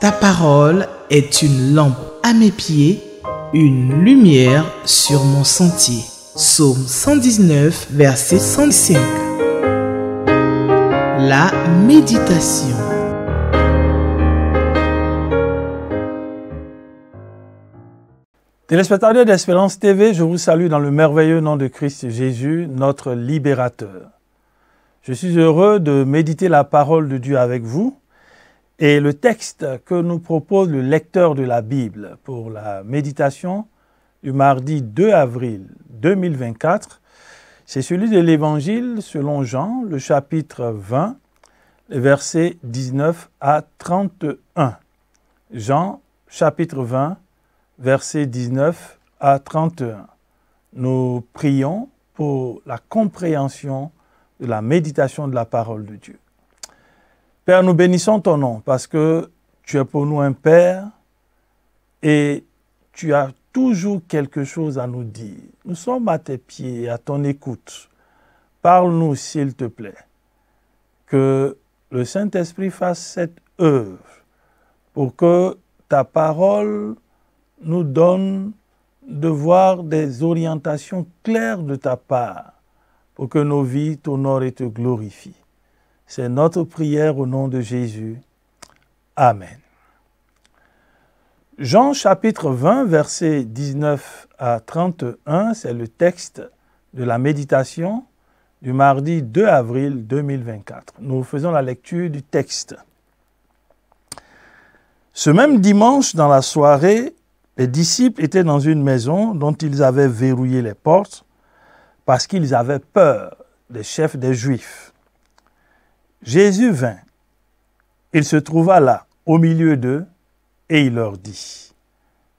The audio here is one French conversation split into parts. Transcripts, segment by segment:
Ta parole est une lampe à mes pieds, une lumière sur mon sentier. Psaume 119, verset 105. La méditation. Téléspectateurs d'Espérance TV, je vous salue dans le merveilleux nom de Christ Jésus, notre libérateur. Je suis heureux de méditer la parole de Dieu avec vous et le texte que nous propose le lecteur de la Bible pour la méditation du mardi 2 avril 2024, c'est celui de l'Évangile selon Jean, le chapitre 20, versets 19 à 31. Jean, chapitre 20, versets 19 à 31. Nous prions pour la compréhension de la méditation de la parole de Dieu. Père, nous bénissons ton nom parce que tu es pour nous un Père et tu as toujours quelque chose à nous dire. Nous sommes à tes pieds, à ton écoute. Parle-nous, s'il te plaît. Que le Saint-Esprit fasse cette œuvre pour que ta parole nous donne de voir des orientations claires de ta part pour que nos vies t'honorent et te glorifient. C'est notre prière au nom de Jésus. Amen. Jean chapitre 20, versets 19 à 31, c'est le texte de la méditation du mardi 2 avril 2024. Nous faisons la lecture du texte. Ce même dimanche, dans la soirée, les disciples étaient dans une maison dont ils avaient verrouillé les portes parce qu'ils avaient peur des chefs des Juifs. Jésus vint. Il se trouva là, au milieu d'eux, et il leur dit,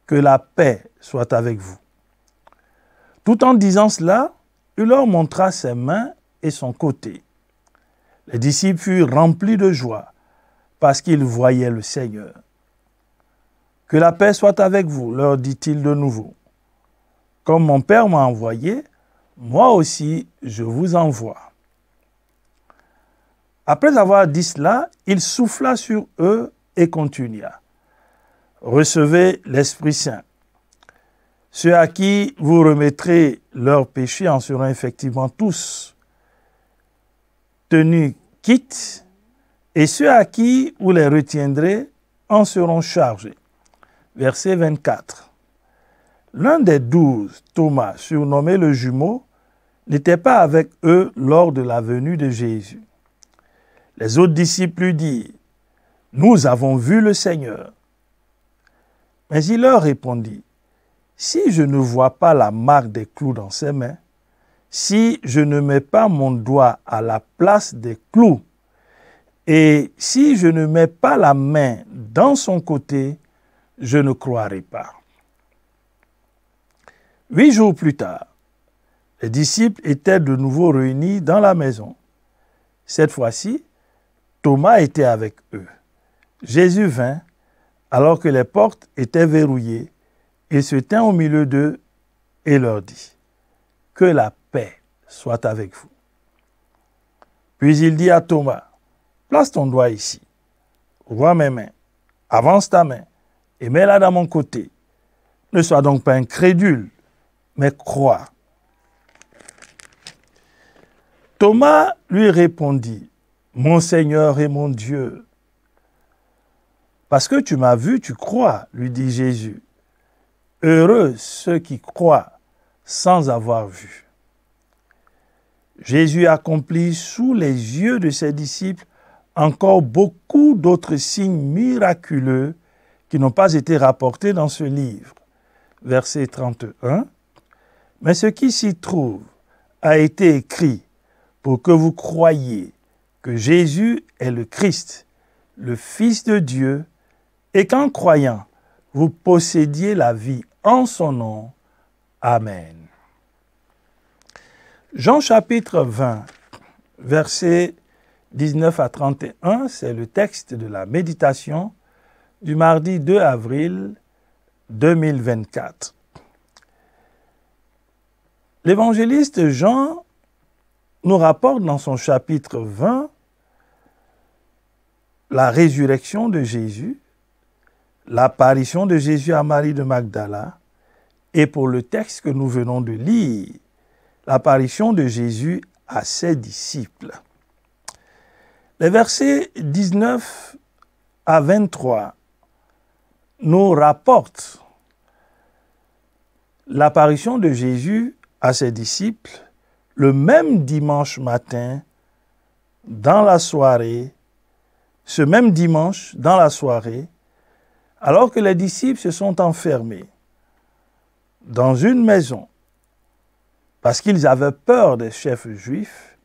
Que la paix soit avec vous. Tout en disant cela, il leur montra ses mains et son côté. Les disciples furent remplis de joie parce qu'ils voyaient le Seigneur. Que la paix soit avec vous, leur dit-il de nouveau. Comme mon Père m'a envoyé, moi aussi je vous envoie. Après avoir dit cela, il souffla sur eux et continua. Recevez l'Esprit Saint. Ceux à qui vous remettrez leurs péchés en seront effectivement tous tenus quittes, et ceux à qui vous les retiendrez en seront chargés. Verset 24. L'un des douze, Thomas, surnommé le jumeau, n'était pas avec eux lors de la venue de Jésus. Les autres disciples lui dirent, Nous avons vu le Seigneur. Mais il leur répondit, Si je ne vois pas la marque des clous dans ses mains, si je ne mets pas mon doigt à la place des clous, et si je ne mets pas la main dans son côté, je ne croirai pas. Huit jours plus tard, les disciples étaient de nouveau réunis dans la maison. Cette fois-ci, Thomas était avec eux. Jésus vint, alors que les portes étaient verrouillées, et se tint au milieu d'eux et leur dit, Que la paix soit avec vous. Puis il dit à Thomas, Place ton doigt ici, vois mes mains, avance ta main, et mets-la dans mon côté. Ne sois donc pas incrédule, mais crois. Thomas lui répondit, mon Seigneur et mon Dieu. Parce que tu m'as vu, tu crois, lui dit Jésus. Heureux ceux qui croient sans avoir vu. Jésus accomplit sous les yeux de ses disciples encore beaucoup d'autres signes miraculeux qui n'ont pas été rapportés dans ce livre. Verset 31. Mais ce qui s'y trouve a été écrit pour que vous croyiez que Jésus est le Christ, le Fils de Dieu, et qu'en croyant, vous possédiez la vie en son nom. Amen. Jean chapitre 20, versets 19 à 31, c'est le texte de la méditation du mardi 2 avril 2024. L'évangéliste Jean nous rapporte dans son chapitre 20 la résurrection de Jésus, l'apparition de Jésus à Marie de Magdala, et pour le texte que nous venons de lire, l'apparition de Jésus à ses disciples. Les versets 19 à 23 nous rapportent l'apparition de Jésus à ses disciples le même dimanche matin, dans la soirée, ce même dimanche, dans la soirée, alors que les disciples se sont enfermés dans une maison parce qu'ils avaient peur des chefs juifs,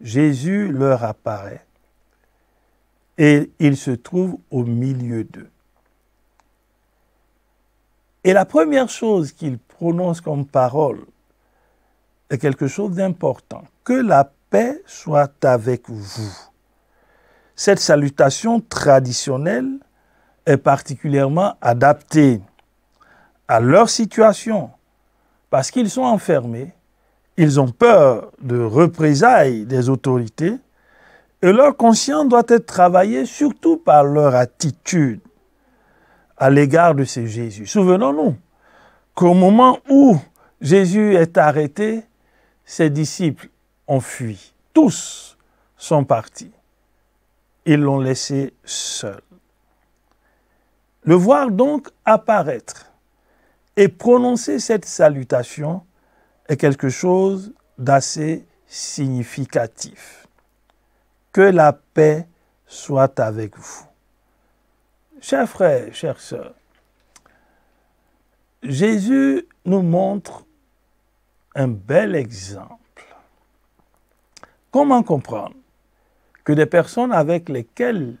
Jésus leur apparaît et il se trouve au milieu d'eux. Et la première chose qu'il prononce comme parole est quelque chose d'important. Que la paix soit avec vous cette salutation traditionnelle est particulièrement adaptée à leur situation parce qu'ils sont enfermés, ils ont peur de représailles des autorités et leur conscience doit être travaillée surtout par leur attitude à l'égard de ce Jésus. Souvenons-nous qu'au moment où Jésus est arrêté, ses disciples ont fui. Tous sont partis. Ils l'ont laissé seul. Le voir donc apparaître et prononcer cette salutation est quelque chose d'assez significatif. Que la paix soit avec vous. Chers frères, chères sœurs, Jésus nous montre un bel exemple. Comment comprendre que des personnes avec lesquelles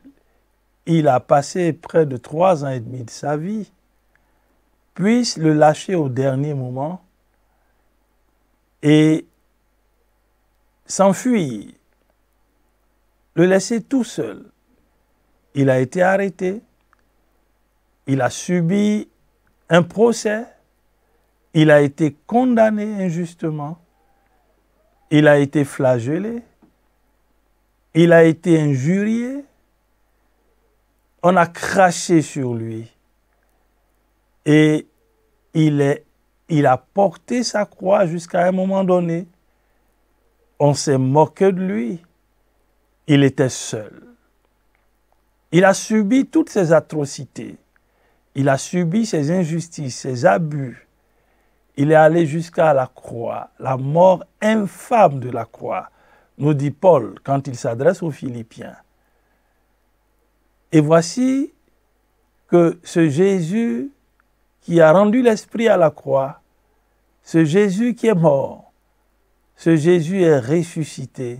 il a passé près de trois ans et demi de sa vie puissent le lâcher au dernier moment et s'enfuir, le laisser tout seul. Il a été arrêté, il a subi un procès, il a été condamné injustement, il a été flagellé, il a été injurié. On a craché sur lui. Et il, a porté sa croix jusqu'à un moment donné. On s'est moqué de lui. Il était seul. Il a subi toutes ces atrocités. Il a subi ces injustices, ces abus. Il est allé jusqu'à la croix, la mort infâme de la croix nous dit Paul quand il s'adresse aux Philippiens. Et voici que ce Jésus qui a rendu l'Esprit à la croix, ce Jésus qui est mort, ce Jésus est ressuscité.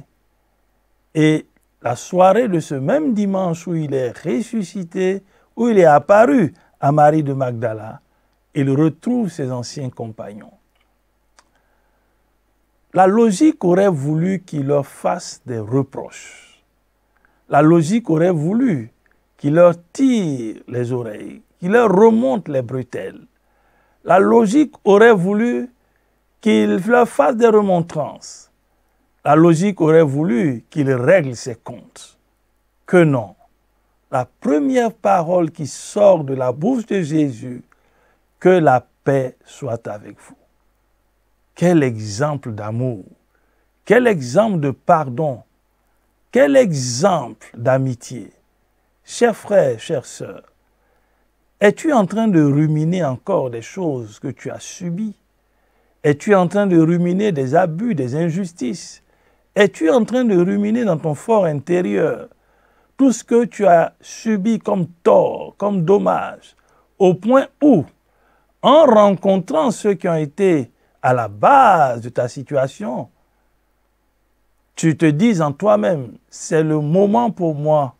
Et la soirée de ce même dimanche où il est ressuscité, où il est apparu à Marie de Magdala, il retrouve ses anciens compagnons. La logique aurait voulu qu'il leur fasse des reproches. La logique aurait voulu qu'il leur tire les oreilles, qu'il leur remonte les bretelles. La logique aurait voulu qu'il leur fasse des remontrances. La logique aurait voulu qu'il règle ses comptes. Que non. La première parole qui sort de la bouche de Jésus, que la paix soit avec vous. Quel exemple d'amour, quel exemple de pardon, quel exemple d'amitié. Chers frères, chères sœurs, es-tu en train de ruminer encore des choses que tu as subies Es-tu en train de ruminer des abus, des injustices Es-tu en train de ruminer dans ton fort intérieur tout ce que tu as subi comme tort, comme dommage, au point où, en rencontrant ceux qui ont été à la base de ta situation, tu te dis en toi-même, c'est le moment pour moi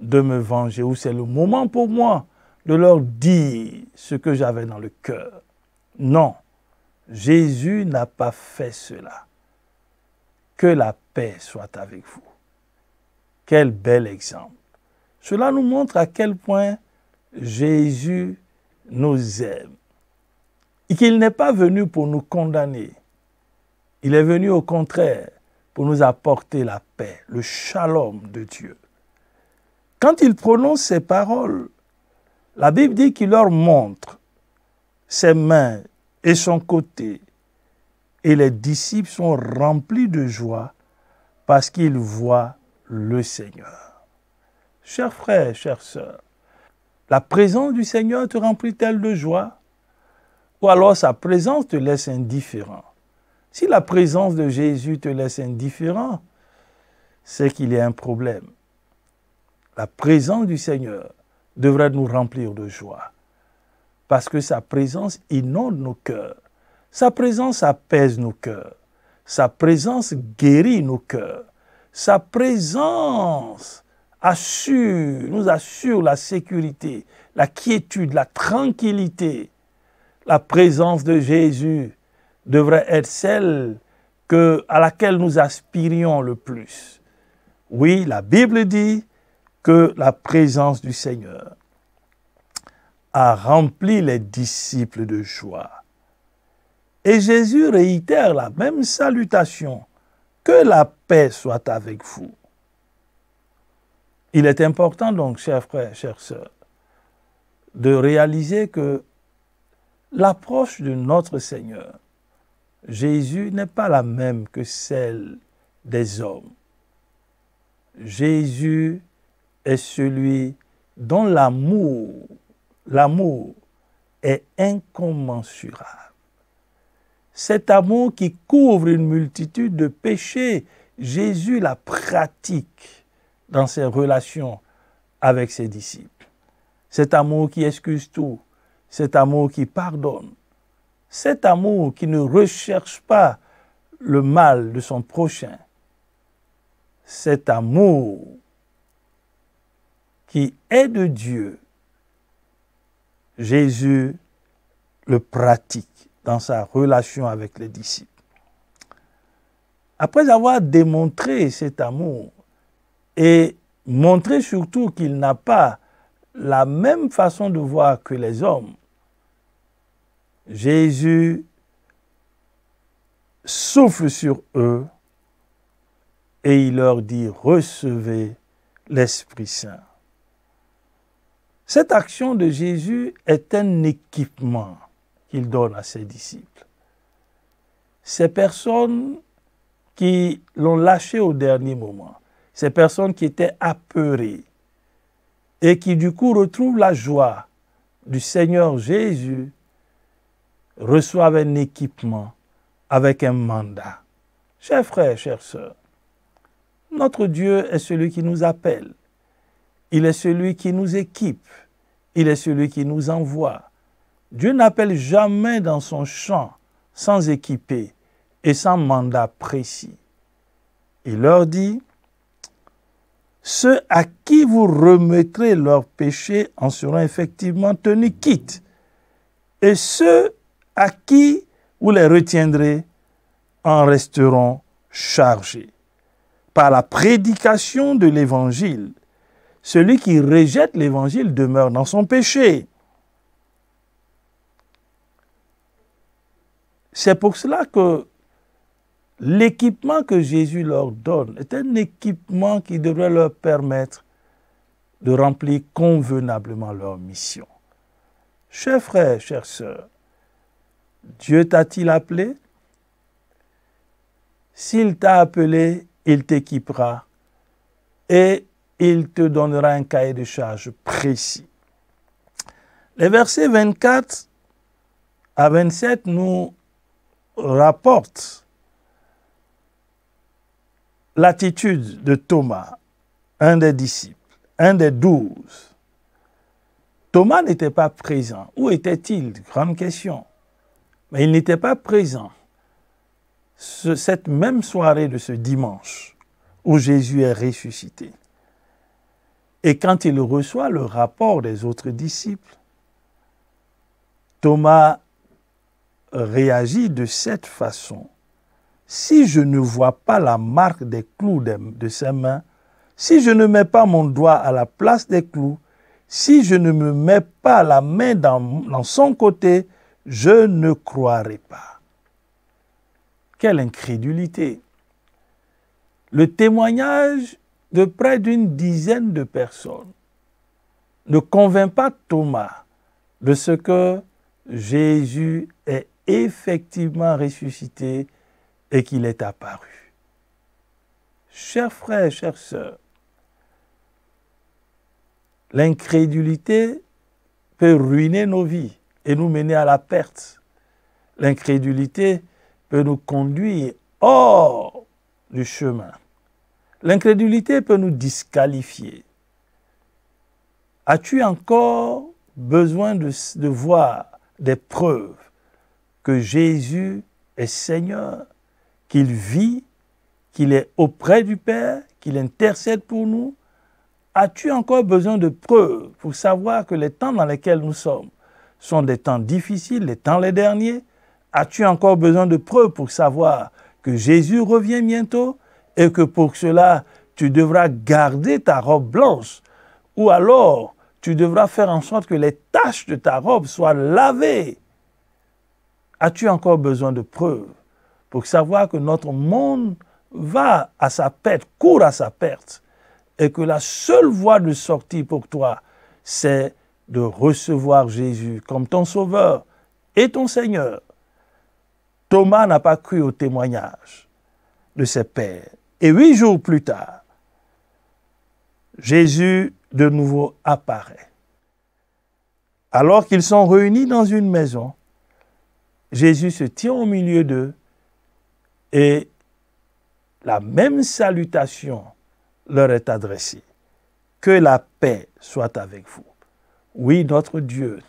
de me venger ou c'est le moment pour moi de leur dire ce que j'avais dans le cœur. Non, Jésus n'a pas fait cela. Que la paix soit avec vous. Quel bel exemple. Cela nous montre à quel point Jésus nous aime et qu'il n'est pas venu pour nous condamner. Il est venu au contraire pour nous apporter la paix, le shalom de Dieu. Quand il prononce ces paroles, la Bible dit qu'il leur montre ses mains et son côté. Et les disciples sont remplis de joie parce qu'ils voient le Seigneur. Chers frères, chères sœurs, la présence du Seigneur te remplit-elle de joie ou alors sa présence te laisse indifférent. Si la présence de Jésus te laisse indifférent, c'est qu'il y a un problème. La présence du Seigneur devrait nous remplir de joie, parce que sa présence inonde nos cœurs, sa présence apaise nos cœurs, sa présence guérit nos cœurs, sa présence assure, nous assure la sécurité, la quiétude, la tranquillité la présence de Jésus devrait être celle à laquelle nous aspirions le plus. Oui, la Bible dit que la présence du Seigneur a rempli les disciples de joie. Et Jésus réitère la même salutation. Que la paix soit avec vous. Il est important donc, chers frères, chères sœurs, de réaliser que L'approche de notre Seigneur, Jésus, n'est pas la même que celle des hommes. Jésus est celui dont l'amour, l'amour est incommensurable. Cet amour qui couvre une multitude de péchés, Jésus la pratique dans ses relations avec ses disciples. Cet amour qui excuse tout, cet amour qui pardonne, cet amour qui ne recherche pas le mal de son prochain, cet amour qui est de Dieu, Jésus le pratique dans sa relation avec les disciples. Après avoir démontré cet amour et montré surtout qu'il n'a pas la même façon de voir que les hommes, Jésus souffle sur eux et il leur dit, recevez l'Esprit Saint. Cette action de Jésus est un équipement qu'il donne à ses disciples. Ces personnes qui l'ont lâché au dernier moment, ces personnes qui étaient apeurées et qui du coup retrouvent la joie du Seigneur Jésus reçoivent un équipement avec un mandat. Chers frères, chères sœurs, notre Dieu est celui qui nous appelle. Il est celui qui nous équipe. Il est celui qui nous envoie. Dieu n'appelle jamais dans son champ sans équiper et sans mandat précis. Il leur dit, ceux à qui vous remettrez leurs péchés en seront effectivement tenus quittes. Et ceux à qui vous les retiendrez en resteront chargés. Par la prédication de l'Évangile, celui qui rejette l'Évangile demeure dans son péché. C'est pour cela que l'équipement que Jésus leur donne est un équipement qui devrait leur permettre de remplir convenablement leur mission. Chers frères, chères sœurs, Dieu t'a-t-il appelé S'il t'a appelé, il t'équipera et il te donnera un cahier de charge précis. Les versets 24 à 27 nous rapportent l'attitude de Thomas, un des disciples, un des douze. Thomas n'était pas présent. Où était-il Grande question mais il n'était pas présent cette même soirée de ce dimanche où Jésus est ressuscité. Et quand il reçoit le rapport des autres disciples, Thomas réagit de cette façon. Si je ne vois pas la marque des clous de, sa ses mains, si je ne mets pas mon doigt à la place des clous, si je ne me mets pas la main dans son côté je ne croirai pas. Quelle incrédulité. Le témoignage de près d'une dizaine de personnes ne convainc pas Thomas de ce que Jésus est effectivement ressuscité et qu'il est apparu. Chers frères, chères sœurs, l'incrédulité peut ruiner nos vies et nous mener à la perte. L'incrédulité peut nous conduire hors du chemin. L'incrédulité peut nous disqualifier. As-tu encore besoin de, voir des preuves que Jésus est Seigneur, qu'il vit, qu'il est auprès du Père, qu'il intercède pour nous As-tu encore besoin de preuves pour savoir que les temps dans lesquels nous sommes sont des temps difficiles, les temps les derniers As-tu encore besoin de preuves pour savoir que Jésus revient bientôt et que pour cela, tu devras garder ta robe blanche ou alors tu devras faire en sorte que les taches de ta robe soient lavées As-tu encore besoin de preuves pour savoir que notre monde va à sa perte, court à sa perte et que la seule voie de sortie pour toi, c'est de recevoir Jésus comme ton sauveur et ton Seigneur. Thomas n'a pas cru au témoignage de ses pères. Et huit jours plus tard, Jésus de nouveau apparaît. Alors qu'ils sont réunis dans une maison, Jésus se tient au milieu d'eux et la même salutation leur est adressée. Que la paix soit avec vous. Oui, notre Dieu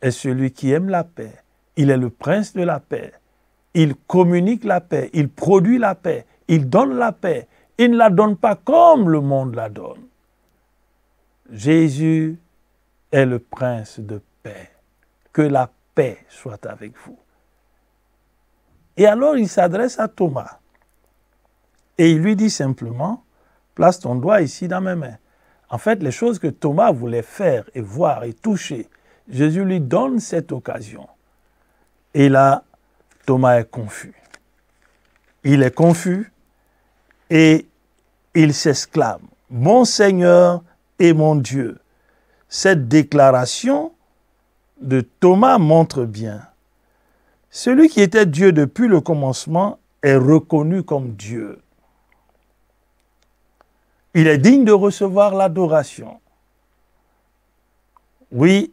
est celui qui aime la paix. Il est le prince de la paix. Il communique la paix. Il produit la paix. Il donne la paix. Il ne la donne pas comme le monde la donne. Jésus est le prince de paix. Que la paix soit avec vous. Et alors il s'adresse à Thomas. Et il lui dit simplement, place ton doigt ici dans mes mains. En fait, les choses que Thomas voulait faire et voir et toucher, Jésus lui donne cette occasion. Et là, Thomas est confus. Il est confus et il s'exclame, Mon Seigneur et mon Dieu. Cette déclaration de Thomas montre bien, celui qui était Dieu depuis le commencement est reconnu comme Dieu. Il est digne de recevoir l'adoration. Oui,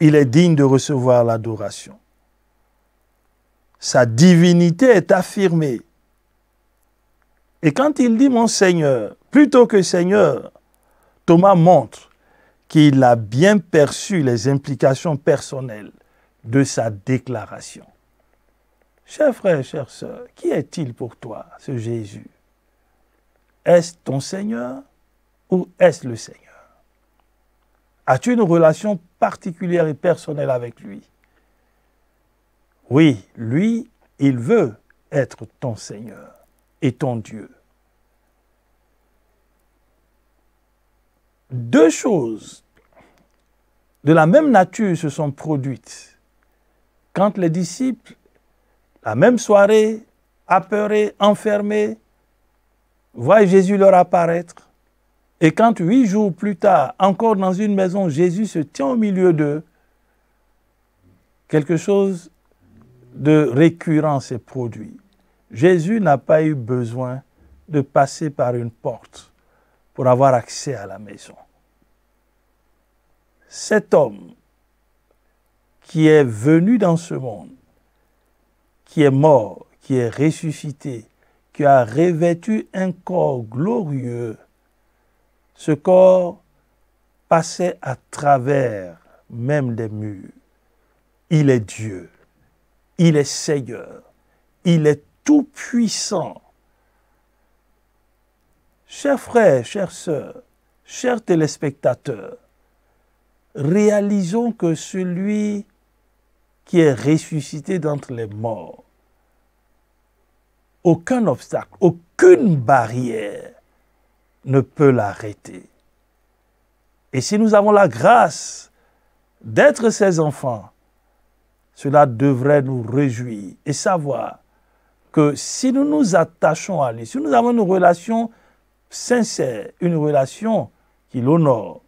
il est digne de recevoir l'adoration. Sa divinité est affirmée. Et quand il dit mon Seigneur, plutôt que Seigneur, Thomas montre qu'il a bien perçu les implications personnelles de sa déclaration. Chers frères, chères sœurs, qui est-il pour toi, ce Jésus est-ce ton Seigneur ou est-ce le Seigneur As-tu une relation particulière et personnelle avec lui Oui, lui, il veut être ton Seigneur et ton Dieu. Deux choses de la même nature se sont produites quand les disciples, la même soirée, apeurés, enfermés, voient Jésus leur apparaître. Et quand huit jours plus tard, encore dans une maison, Jésus se tient au milieu d'eux, quelque chose de récurrent s'est produit. Jésus n'a pas eu besoin de passer par une porte pour avoir accès à la maison. Cet homme qui est venu dans ce monde, qui est mort, qui est ressuscité, qui a revêtu un corps glorieux. Ce corps passait à travers même les murs. Il est Dieu, il est Seigneur, il est tout-puissant. Chers frères, chères sœurs, chers téléspectateurs, réalisons que celui qui est ressuscité d'entre les morts aucun obstacle, aucune barrière ne peut l'arrêter. Et si nous avons la grâce d'être ses enfants, cela devrait nous réjouir et savoir que si nous nous attachons à lui, si nous avons une relation sincère, une relation qui l'honore,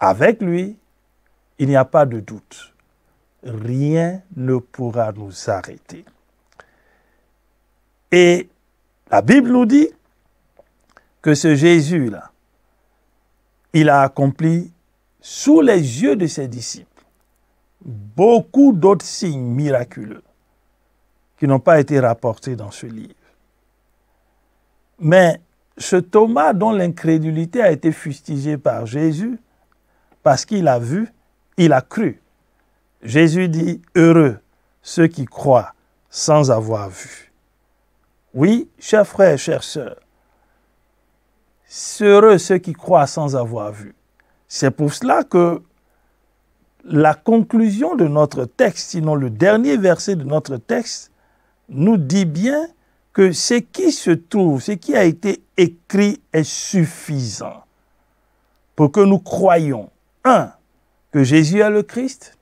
avec lui, il n'y a pas de doute. Rien ne pourra nous arrêter. Et la Bible nous dit que ce Jésus-là, il a accompli sous les yeux de ses disciples beaucoup d'autres signes miraculeux qui n'ont pas été rapportés dans ce livre. Mais ce Thomas dont l'incrédulité a été fustigée par Jésus, parce qu'il a vu, il a cru. Jésus dit, heureux ceux qui croient sans avoir vu. Oui, chers frères chers sœurs, heureux ceux qui croient sans avoir vu. C'est pour cela que la conclusion de notre texte, sinon le dernier verset de notre texte, nous dit bien que ce qui se trouve, ce qui a été écrit est suffisant pour que nous croyions, un, que Jésus est le Christ,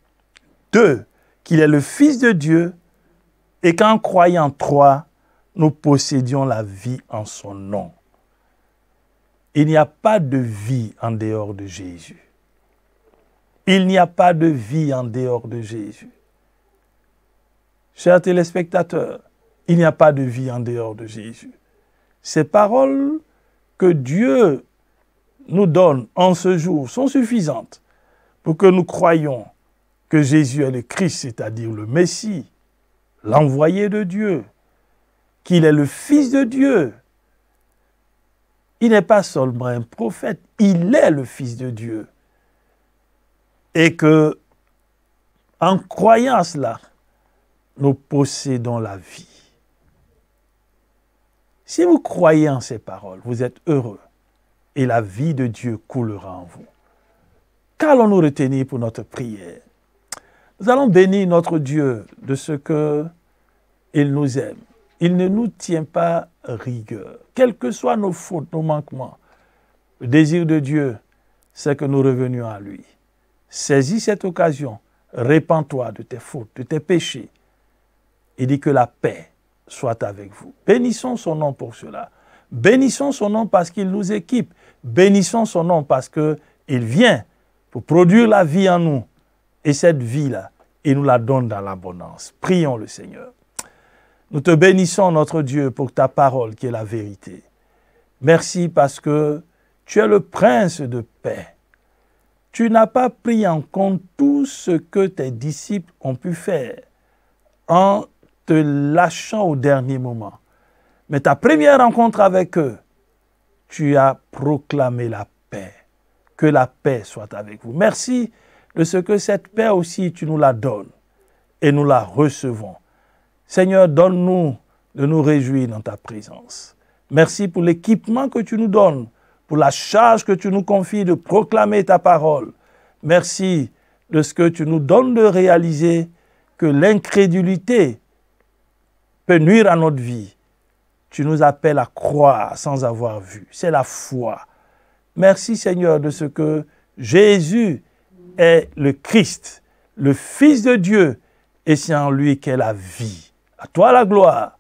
deux, qu'il est le Fils de Dieu, et qu'en croyant, trois, nous possédions la vie en son nom. Il n'y a pas de vie en dehors de Jésus. Il n'y a pas de vie en dehors de Jésus. Chers téléspectateurs, il n'y a pas de vie en dehors de Jésus. Ces paroles que Dieu nous donne en ce jour sont suffisantes pour que nous croyions que Jésus est le Christ, c'est-à-dire le Messie, l'envoyé de Dieu, qu'il est le Fils de Dieu. Il n'est pas seulement un prophète, il est le Fils de Dieu. Et que, en croyant cela, nous possédons la vie. Si vous croyez en ces paroles, vous êtes heureux et la vie de Dieu coulera en vous. Qu'allons-nous retenir pour notre prière Nous allons bénir notre Dieu de ce que il nous aime il ne nous tient pas rigueur. Quelles que soient nos fautes, nos manquements, le désir de Dieu, c'est que nous revenions à lui. Saisis cette occasion, répands-toi de tes fautes, de tes péchés, et dis que la paix soit avec vous. Bénissons son nom pour cela. Bénissons son nom parce qu'il nous équipe. Bénissons son nom parce qu'il vient pour produire la vie en nous. Et cette vie-là, il nous la donne dans l'abondance. Prions le Seigneur. Nous te bénissons, notre Dieu, pour ta parole qui est la vérité. Merci parce que tu es le prince de paix. Tu n'as pas pris en compte tout ce que tes disciples ont pu faire en te lâchant au dernier moment. Mais ta première rencontre avec eux, tu as proclamé la paix. Que la paix soit avec vous. Merci de ce que cette paix aussi, tu nous la donnes et nous la recevons. Seigneur, donne-nous de nous réjouir dans ta présence. Merci pour l'équipement que tu nous donnes, pour la charge que tu nous confies de proclamer ta parole. Merci de ce que tu nous donnes de réaliser que l'incrédulité peut nuire à notre vie. Tu nous appelles à croire sans avoir vu. C'est la foi. Merci Seigneur de ce que Jésus est le Christ, le Fils de Dieu, et c'est en lui qu'est la vie. À toi la gloire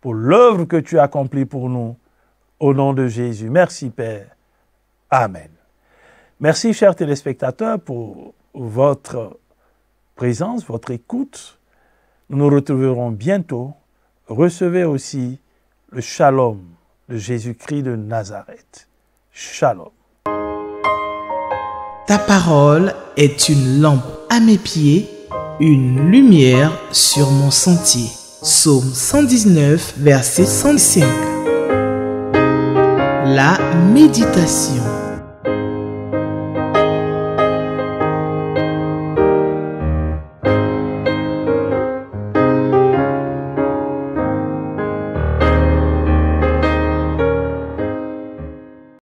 pour l'œuvre que tu accomplis pour nous. Au nom de Jésus. Merci Père. Amen. Merci chers téléspectateurs pour votre présence, votre écoute. Nous nous retrouverons bientôt. Recevez aussi le shalom de Jésus-Christ de Nazareth. Shalom. Ta parole est une lampe à mes pieds, une lumière sur mon sentier. Psaume 119, verset 105. La méditation.